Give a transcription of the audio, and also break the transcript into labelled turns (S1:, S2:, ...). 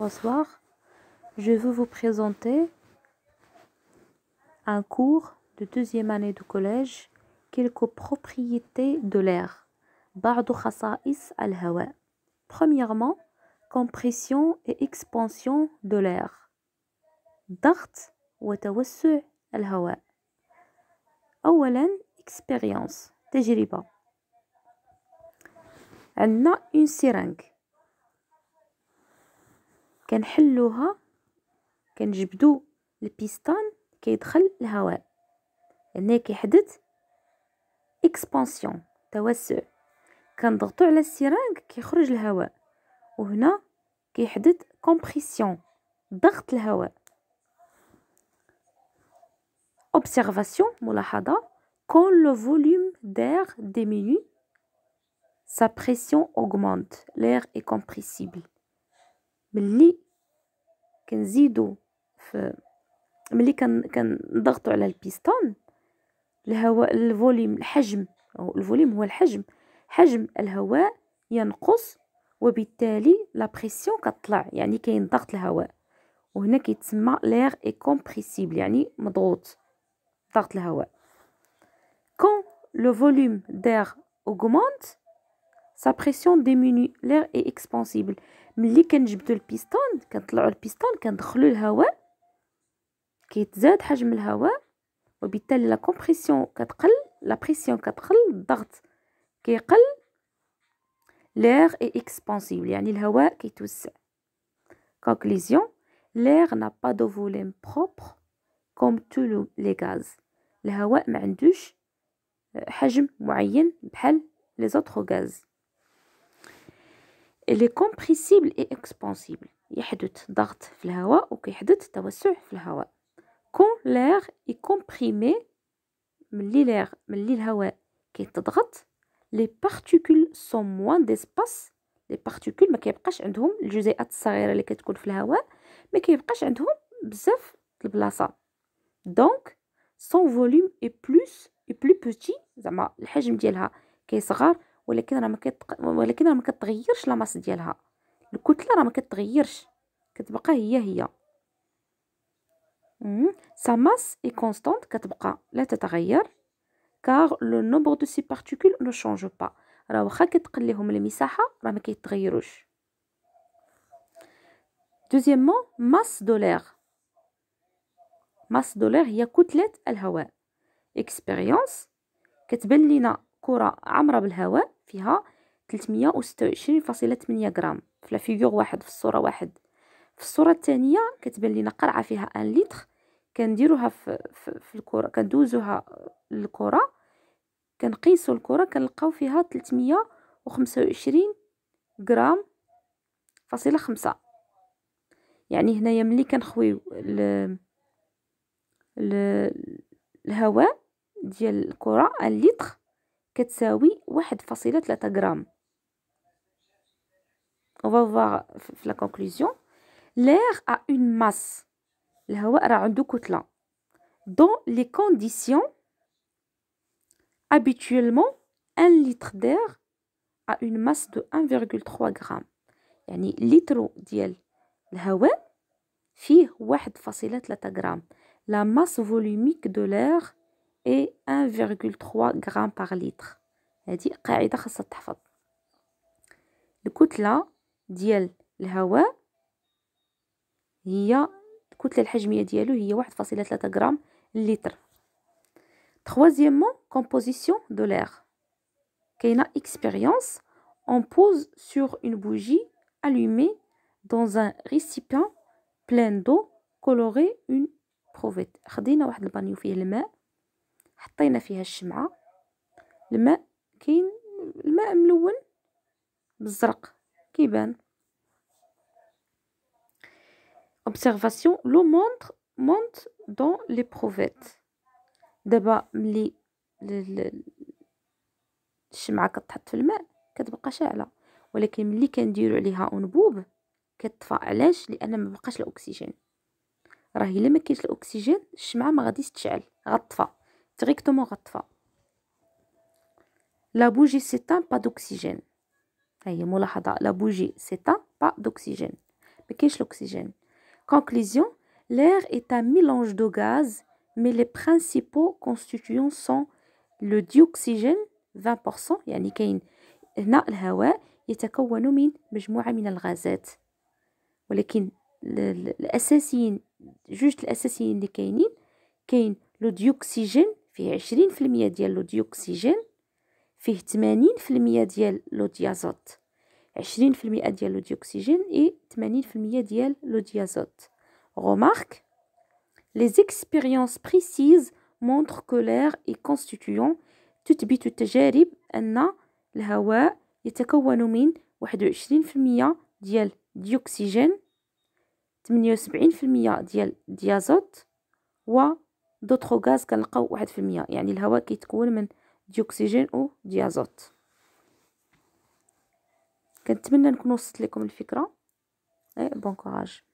S1: Bonsoir, je veux vous présenter un cours de deuxième année de collège Quelques propriétés de l'air. Premièrement, compression et expansion de l'air. Dart ou al-hawa. expérience, tajriba. On a une seringue. Ken pelle, ken j'bdou le piston, ken y'dhale l'air. Ennac y'hdte expansion, t'ousser. Ken d'gtou l'a syringe, ken y'xhj l'air. Ouhna, ken compression, d'gt l'air. Observation, mollahda quand le volume d'air diminue, sa pression augmente. L'air est compressible. ملي كنزيدو في ملي كنضغطوا على البيستون الهواء الفوليوم الحجم أو الفوليوم هو الحجم حجم الهواء ينقص وبالتالي لا بريسيون كتطلع يعني كاين ضغط الهواء وهنا كيتسمى لير اي كومبريسيبل يعني مضغوط ضغط الهواء كون لو فوليوم دير اوغمونت sa pression diminue, l'air est expansible. ملي كنجبدو البيستون كنطلعو البيستون كندخلو الهواء كيتزاد حجم الهواء وبالتالي لا كومبريسيون كتقل لا بريسيون كتقل الضغط كيقل لير اي اكسبانسيف يعني الهواء كيتوسع كونكليزيون لير نا با دو فوليم بروبر كوم تو لي غاز الهواء ما عندوش آه، حجم معين بحال لي زوتر غاز لي كومبريسيبل اي اكسبانسيبل يحدث ضغط في الهواء وكيحدث توسع في الهواء كون لير كومبريمي ملي لير ملي الهواء كيتضغط لي بارتيكول سون موان ديسباس لي بارتيكول ما كيبقاش عندهم الجزيئات الصغيره اللي كتكون في الهواء ما كيبقاش عندهم بزاف البلاصه دونك سون فوليوم اي بلوس اي بلو بوتي زعما الحجم ديالها كيصغر ولكن راه ما كتق... ولكن راه ما كتغيرش لا ماس ديالها الكتله راه ما كتغيرش كتبقى هي هي سا ماس اي كونستانت كتبقى لا تتغير كار لو نومبر دو سي بارتيكول نو شونج با راه واخا كتقليهم المساحه راه ما كيتغيروش deuxièmement ماس de ماس masse هي كتله الهواء اكسبيريونس كتبان لينا كره عامره بالهواء فيها 326.8 غرام في فيغور واحد في الصوره واحد في الصوره الثانيه كتبان لينا قرعه فيها ان لتر كنديروها في, في, في الكره كندوزوها للكره كنقيسوا الكره كنلقاو فيها 325 غرام فاصله خمسة يعني هنايا ملي كنخويو ال الهواء ديال الكره ان لتر كتساوي on va voir la conclusion l'air a une masse dans les conditions habituellement un litre d'air a une masse de 1.3 g يعني لتر 1.3 la masse volumique de l'air est 1,3 g par litre. هذه قاعده خاصها تحفظ الكتله ديال الهواء هي الكتله الحجميه ديالو هي 1.3 غرام لتر troisièmement كومبوزيسيون دو لير كاينه اكسبيريونس اون بوز سور اون بوجي الومي dans un récipient plein d'eau coloré une provette خدينا واحد البانيو فيه الماء حطينا فيها الشمعه الماء كاين الماء ملون بالزرق كيبان observation l'eau monte monte dans l'éprouvette دابا ملي الشمعه كتحط في الماء كتبقى شاعله ولكن ملي كنديرو عليها انبوب كتطفى علاش لان ما بقاش الاكسجين راه الا ما كاينش الاكسجين الشمعه ما غاديش تشعل غطفى ديريكتومون غطفى La bougie s'éteint, pas d'oxygène. La bougie s'éteint, pas d'oxygène. Mais qu'est-ce l'oxygène Conclusion, l'air est un mélange de gaz, mais les principaux constituants sont le dioxygène 20%, yani كاين هنا الهواء يتكون من مجموعة من الغازات ولكن الأساسيين جوج الأساسيين اللي كاينين كاين لو ديوكسيجين فيه 20% في المية ديال لو ديوكسيجين فيه 80% ديال لو ديازوت 20% ديال لو ديوكسيجين اي 80% ديال لو ديازوت remarque les expériences précises montrent que l'air est constituant تثبت التجارب ان الهواء يتكون من 21% ديال ديوكسيجين 78% ديال ديازوت و دوطخو غاز كنلقاو 1% يعني الهواء كيتكون من دي او دي ازوت كنتمنى نكون وصلت لكم الفكره اي بون كوراج